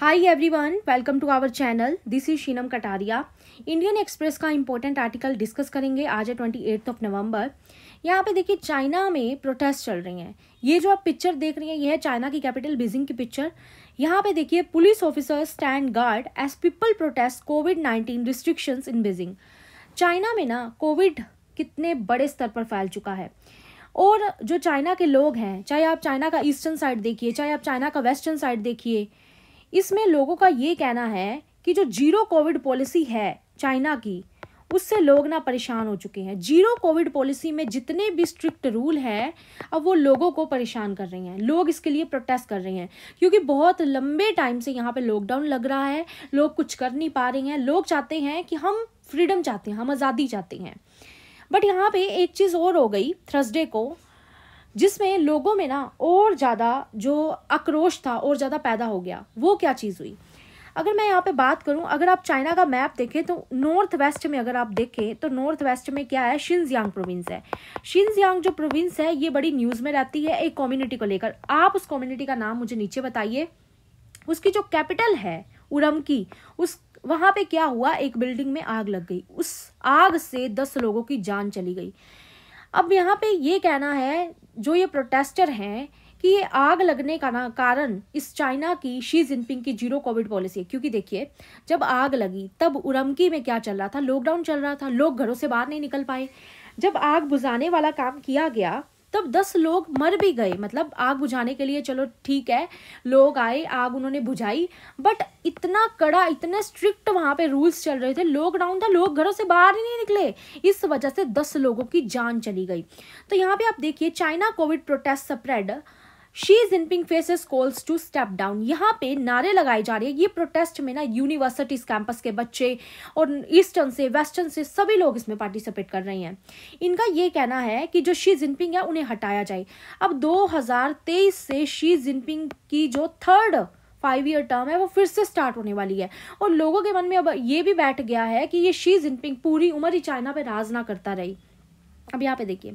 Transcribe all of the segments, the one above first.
high everyone welcome to our channel this is Sheenam Kataria Indian Express का important article discuss करेंगे आज है twenty eighth of November यहाँ पे देखिए चाइना में प्रोटेस्ट चल रही हैं ये जो आप पिक्चर देख रही हैं ये है चाइना की कैपिटल बीजिंग की पिक्चर यहाँ पे देखिए police officer stand guard as people protest covid nineteen restrictions in Beijing China में ना कोविड कितने बड़े स्तर पर फैल चुका है और जो चाइना के लोग हैं चाहे आप चाइना का ईस्टर्न साइड देखिए चाहे आप चाइना का वेस्टर्न साइड देखिए इसमें लोगों का ये कहना है कि जो जीरो कोविड पॉलिसी है चाइना की उससे लोग ना परेशान हो चुके हैं जीरो कोविड पॉलिसी में जितने भी स्ट्रिक्ट रूल हैं अब वो लोगों को परेशान कर रहे हैं लोग इसके लिए प्रोटेस्ट कर रहे हैं क्योंकि बहुत लंबे टाइम से यहाँ पे लॉकडाउन लग रहा है लोग कुछ कर नहीं पा रहे हैं लोग चाहते हैं कि हम फ्रीडम चाहते हैं हम आज़ादी चाहते हैं बट यहाँ पे एक चीज़ और हो गई थर्सडे को जिसमें लोगों में ना और ज़्यादा जो आक्रोश था और ज़्यादा पैदा हो गया वो क्या चीज़ हुई अगर मैं यहाँ पे बात करूँ अगर आप चाइना का मैप देखें तो नॉर्थ वेस्ट में अगर आप देखें तो नॉर्थ वेस्ट में क्या है शिनजियांग प्रोविंस है शिनजियांग जो प्रोविंस है ये बड़ी न्यूज़ में रहती है एक कम्युनिटी को लेकर आप उस कम्युनिटी का नाम मुझे नीचे बताइए उसकी जो कैपिटल है उरम की उस वहाँ पर क्या हुआ एक बिल्डिंग में आग लग गई उस आग से दस लोगों की जान चली गई अब यहाँ पर ये कहना है जो ये प्रोटेस्टर हैं कि ये आग लगने का ना कारण इस चाइना की शी जिनपिंग की जीरो कोविड पॉलिसी है क्योंकि देखिए जब आग लगी तब उरमकी में क्या चल रहा था लॉकडाउन चल रहा था लोग घरों से बाहर नहीं निकल पाए जब आग बुझाने वाला काम किया गया तब दस लोग मर भी गए मतलब आग बुझाने के लिए चलो ठीक है लोग आए आग उन्होंने बुझाई बट इतना कड़ा इतने स्ट्रिक्ट वहाँ पे रूल्स चल रहे थे लॉकडाउन था लोग घरों से बाहर ही नहीं निकले इस वजह से दस लोगों की जान चली गई तो यहाँ पे आप देखिए China covid protest spread Xi Jinping faces calls to step down यहाँ पे नारे लगाए जा रहे हैं ये प्रोटेस्ट में ना यूनिवर्सिटीज कैंपस के बच्चे और ईस्टर्न से वेस्टर्न से सभी लोग इसमें पार्टिसिपेट कर रहे हैं इनका ये कहना है कि जो शी जिनपिंग है उन्हें हटाया जाए अब 2023 से शी जिनपिंग की जो थर्ड फाइव ईयर टर्म है वो फिर से स्टार्ट होने वाली है और लोगों के मन में अब ये भी बैठ गया है कि ये शी जिनपिंग पूरी उम्र ही चाइना पर राज ना करता रही अब यहाँ पे देखिए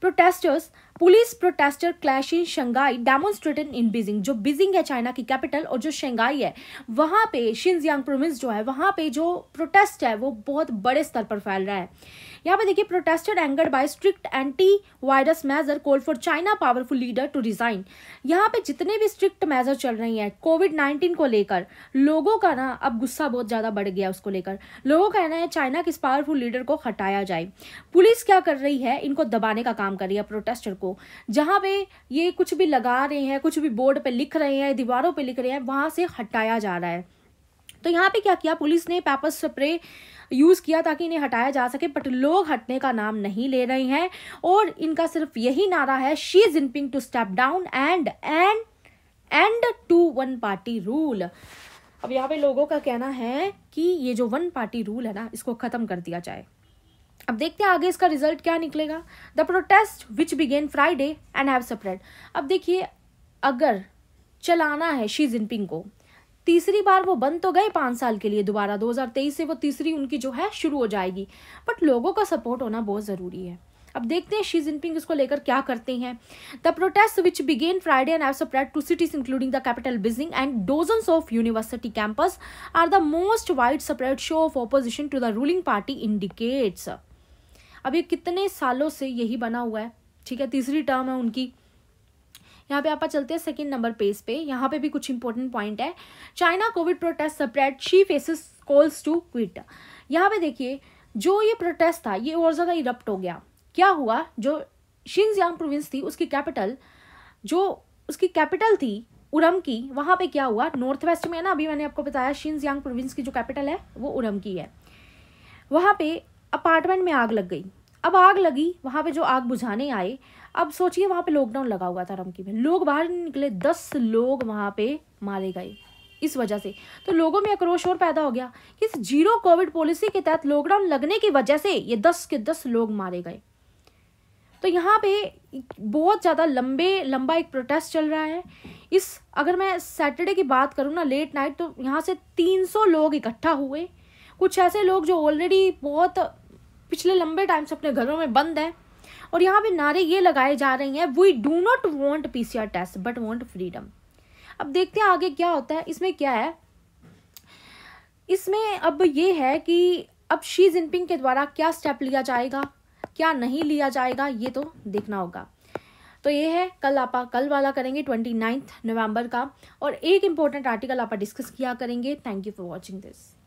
protesters police protester clash in Shanghai demonstrated in Beijing जो बीजिंग है चाइना की कैपिटल और जो शंघाई है वहाँ पे शिंजियांग प्रोविंस जो है वहाँ पे जो प्रोटेस्ट है वो बहुत बड़े स्तर पर फैल रहा है यहाँ पे देखिए protested angered by strict anti virus measure call for China powerful leader to resign यहाँ पे जितने भी स्ट्रिक्ट मेजर चल रही हैं कोविड नाइन्टीन को लेकर लोगों का ना अब गुस्सा बहुत ज़्यादा बढ़ गया उसको लेकर लोगों का कहना है चाइना के पावरफुल लीडर को हटाया जाए पुलिस क्या कर रही है इनको दबाने का काम कर रही है प्रोटेस्टर को जहाँ पे ये कुछ भी लगा रहे हैं कुछ भी बोर्ड पे लिख रहे हैं दीवारों पे लिख रहे हैं वहाँ से हटाया जा रहा है तो यहाँ पे क्या किया पुलिस ने पेपर स्प्रे यूज़ किया ताकि इन्हें हटाया जा सके बट लोग हटने का नाम नहीं ले रहे हैं और इनका सिर्फ यही नारा है Xi Jinping to step down and and end to one party rule अब यहाँ पे लोगों का कहना है कि ये जो वन पार्टी रूल है ना इसको ख़त्म कर दिया जाए अब देखते हैं आगे इसका रिजल्ट क्या निकलेगा the protest which began Friday and have spread अब देखिए अगर चलाना है शी जिनपिंग को तीसरी बार वो बंद तो गए पाँच साल के लिए दोबारा 2023 से वो तीसरी उनकी जो है शुरू हो जाएगी बट लोगों का सपोर्ट होना बहुत ज़रूरी है अब देखते हैं शी जिनपिंग इसको लेकर क्या करते हैं the protest which began Friday and have spread to cities including the capital Beijing and dozens of university campus are the most widespread show of opposition to the ruling party indicates अब ये कितने सालों से यही बना हुआ है ठीक है तीसरी टर्म है उनकी यहाँ पे आप चलते हैं सेकेंड नंबर पेज पे यहाँ पे भी कुछ इंपॉर्टेंट पॉइंट है China covid protest spread Xi faces calls to quit यहाँ पे देखिए जो ये प्रोटेस्ट था ये और ज़्यादा इरप्ट हो गया क्या हुआ जो शिंगजियांग प्रोविंस थी उसकी कैपिटल जो उसकी कैपिटल थी उरम की वहाँ पे क्या हुआ नॉर्थ वेस्ट में है ना अभी मैंने आपको बताया शिंगजियांग प्रोविंस की जो कैपिटल है वो उरम की है वहाँ पे अपार्टमेंट में आग लग गई अब आग लगी वहाँ पे जो आग बुझाने आए अब सोचिए वहाँ पे लॉकडाउन लगा हुआ था रमकी में लोग बाहर नहीं निकले दस लोग वहाँ पे मारे गए इस वजह से तो लोगों में आक्रोश और पैदा हो गया कि इस जीरो कोविड पॉलिसी के तहत लॉकडाउन लगने की वजह से ये दस के दस लोग मारे गए तो यहाँ पे बहुत ज़्यादा लंबे लंबा एक प्रोटेस्ट चल रहा है इस अगर मैं सैटरडे की बात करूँ ना लेट नाइट तो यहाँ से 300 लोग इकट्ठा हुए कुछ ऐसे लोग जो ऑलरेडी बहुत पिछले लंबे टाइम से अपने घरों में बंद हैं और यहाँ पे नारे ये लगाए जा रहे हैं we do not want P test but want freedom अब देखते हैं आगे क्या होता है इसमें क्या है इसमें अब ये है कि अब शी जिनपिंग के द्वारा क्या स्टेप लिया जाएगा क्या नहीं लिया जाएगा ये तो देखना होगा तो ये है कल आप कल वाला करेंगे ट्वेंटी नाइन्थ का और एक इंपॉर्टेंट आर्टिकल आप डिस्कस किया करेंगे thank you for watching this